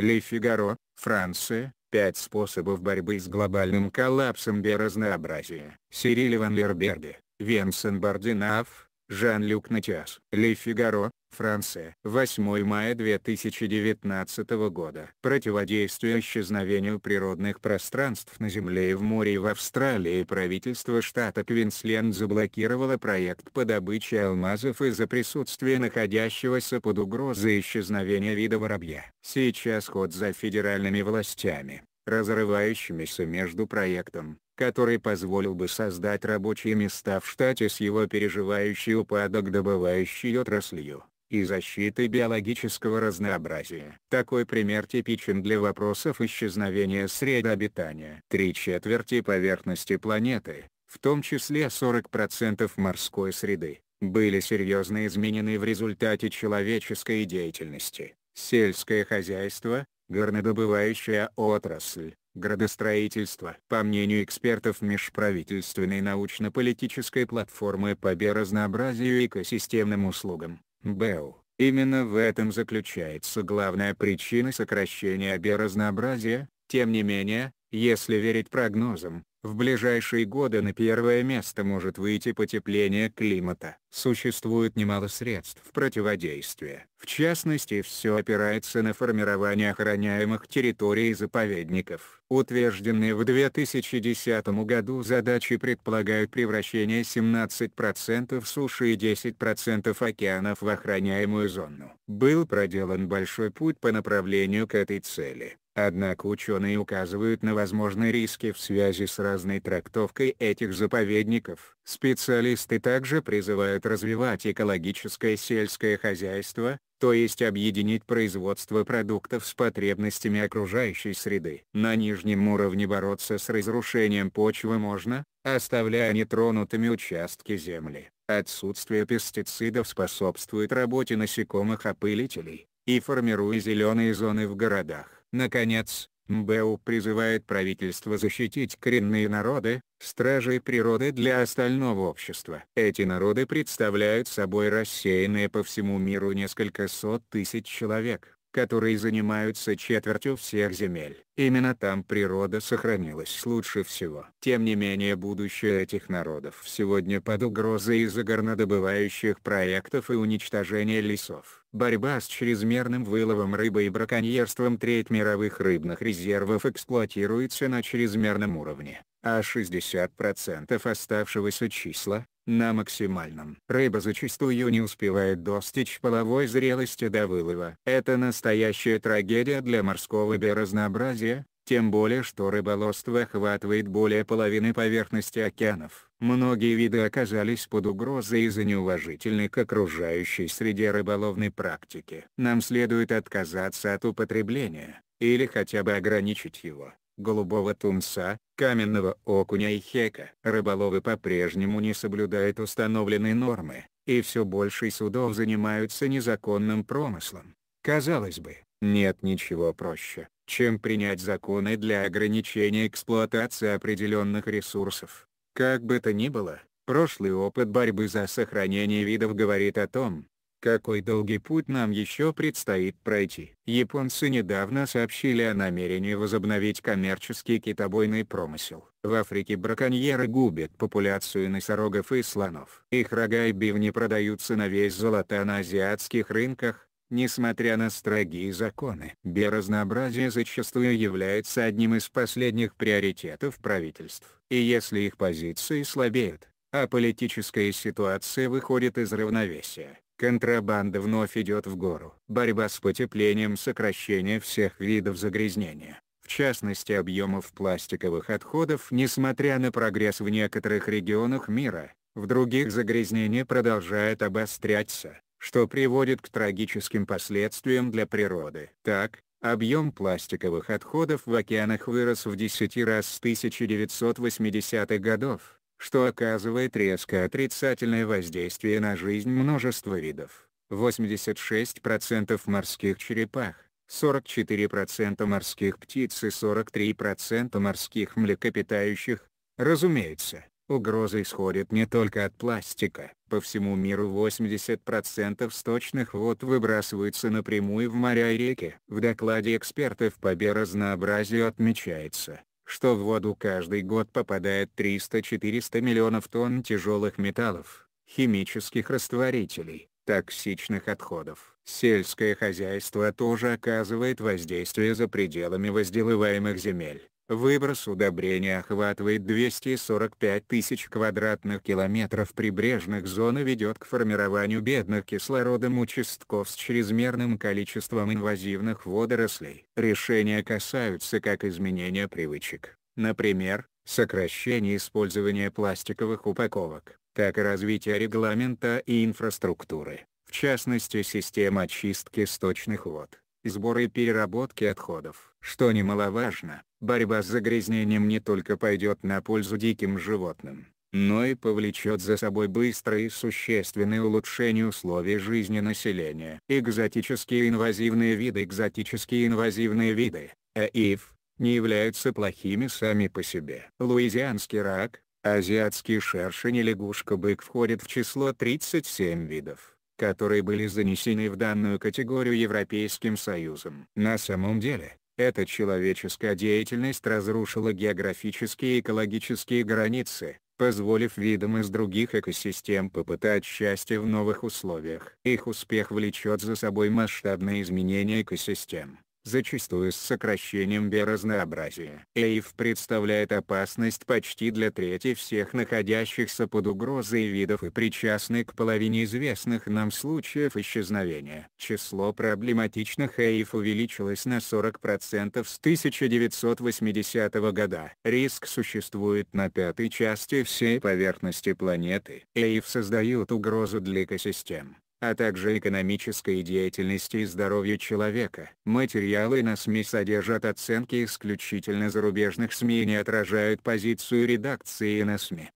Ле Фигаро, Франция, Пять способов борьбы с глобальным коллапсом биоразнообразия. Сириль Ван Лерберге, Венсен Бординав, Жан-Люк Натиас. Ле Фигаро, Франция. 8 мая 2019 года. Противодействие исчезновению природных пространств на Земле и в море и в Австралии правительство штата Квинсленд заблокировало проект по добыче алмазов из-за присутствия находящегося под угрозой исчезновения вида воробья. Сейчас ход за федеральными властями разрывающимися между проектом который позволил бы создать рабочие места в штате с его переживающей упадок добывающей отраслью и защитой биологического разнообразия. Такой пример типичен для вопросов исчезновения среды обитания. Три четверти поверхности планеты, в том числе 40% морской среды, были серьезно изменены в результате человеческой деятельности. Сельское хозяйство, горнодобывающая отрасль, Градостроительство. По мнению экспертов межправительственной научно-политической платформы по биоразнообразию и экосистемным услугам, БЭУ, именно в этом заключается главная причина сокращения биоразнообразия, тем не менее, если верить прогнозам, в ближайшие годы на первое место может выйти потепление климата. Существует немало средств противодействия. В частности все опирается на формирование охраняемых территорий и заповедников. Утвержденные в 2010 году задачи предполагают превращение 17% суши и 10% океанов в охраняемую зону. Был проделан большой путь по направлению к этой цели. Однако ученые указывают на возможные риски в связи с разной трактовкой этих заповедников. Специалисты также призывают развивать экологическое сельское хозяйство, то есть объединить производство продуктов с потребностями окружающей среды. На нижнем уровне бороться с разрушением почвы можно, оставляя нетронутыми участки земли. Отсутствие пестицидов способствует работе насекомых-опылителей и формируя зеленые зоны в городах. Наконец, МБУ призывает правительство защитить коренные народы, стражей природы для остального общества. Эти народы представляют собой рассеянные по всему миру несколько сот тысяч человек которые занимаются четвертью всех земель. Именно там природа сохранилась лучше всего. Тем не менее будущее этих народов сегодня под угрозой из-за горнодобывающих проектов и уничтожения лесов. Борьба с чрезмерным выловом рыбы и браконьерством треть мировых рыбных резервов эксплуатируется на чрезмерном уровне а 60% оставшегося числа на максимальном. Рыба зачастую не успевает достичь половой зрелости до вылова. Это настоящая трагедия для морского биоразнообразия, тем более что рыболовство охватывает более половины поверхности океанов. Многие виды оказались под угрозой из-за неуважительной к окружающей среде рыболовной практики. Нам следует отказаться от употребления, или хотя бы ограничить его голубого тунца, каменного окуня и хека. Рыболовы по-прежнему не соблюдают установленные нормы, и все больше судов занимаются незаконным промыслом. Казалось бы, нет ничего проще, чем принять законы для ограничения эксплуатации определенных ресурсов. Как бы то ни было, прошлый опыт борьбы за сохранение видов говорит о том, какой долгий путь нам еще предстоит пройти? Японцы недавно сообщили о намерении возобновить коммерческий китобойный промысел. В Африке браконьеры губят популяцию носорогов и слонов. Их рога и бивни продаются на весь золота на азиатских рынках, несмотря на строгие законы. Биоразнообразие зачастую является одним из последних приоритетов правительств. И если их позиции слабеют, а политическая ситуация выходит из равновесия, Контрабанда вновь идет в гору. Борьба с потеплением сокращение всех видов загрязнения, в частности объемов пластиковых отходов несмотря на прогресс в некоторых регионах мира, в других загрязнение продолжает обостряться, что приводит к трагическим последствиям для природы. Так, объем пластиковых отходов в океанах вырос в 10 раз с 1980-х годов, что оказывает резко отрицательное воздействие на жизнь множества видов. 86% морских черепах, 44% морских птиц и 43% морских млекопитающих. Разумеется, угроза исходит не только от пластика. По всему миру 80% сточных вод выбрасываются напрямую в моря и реки. В докладе экспертов по биоразнообразию отмечается, что в воду каждый год попадает 300-400 миллионов тонн тяжелых металлов, химических растворителей, токсичных отходов. Сельское хозяйство тоже оказывает воздействие за пределами возделываемых земель. Выброс удобрения охватывает 245 тысяч квадратных километров прибрежных зон и ведет к формированию бедных кислородом участков с чрезмерным количеством инвазивных водорослей. Решения касаются как изменения привычек, например, сокращения использования пластиковых упаковок, так и развития регламента и инфраструктуры, в частности систем очистки сточных вод сбора и переработки отходов. Что немаловажно, борьба с загрязнением не только пойдет на пользу диким животным, но и повлечет за собой быстрое и существенное улучшение условий жизни населения. Экзотические инвазивные виды Экзотические инвазивные виды, ЭИФ, не являются плохими сами по себе. Луизианский рак, азиатский шершень и лягушка-бык входят в число 37 видов которые были занесены в данную категорию Европейским Союзом. На самом деле, эта человеческая деятельность разрушила географические и экологические границы, позволив видам из других экосистем попытать счастье в новых условиях. Их успех влечет за собой масштабные изменения экосистем, зачастую с сокращением биоразнообразия. Эйв представляет опасность почти для трети всех находящихся под угрозой видов и причастны к половине известных нам случаев исчезновения. Число проблематичных Эйв увеличилось на 40% с 1980 года. Риск существует на пятой части всей поверхности планеты. Эйв создают угрозу для экосистем а также экономической деятельности и здоровью человека. Материалы на СМИ содержат оценки исключительно зарубежных СМИ и не отражают позицию редакции на СМИ.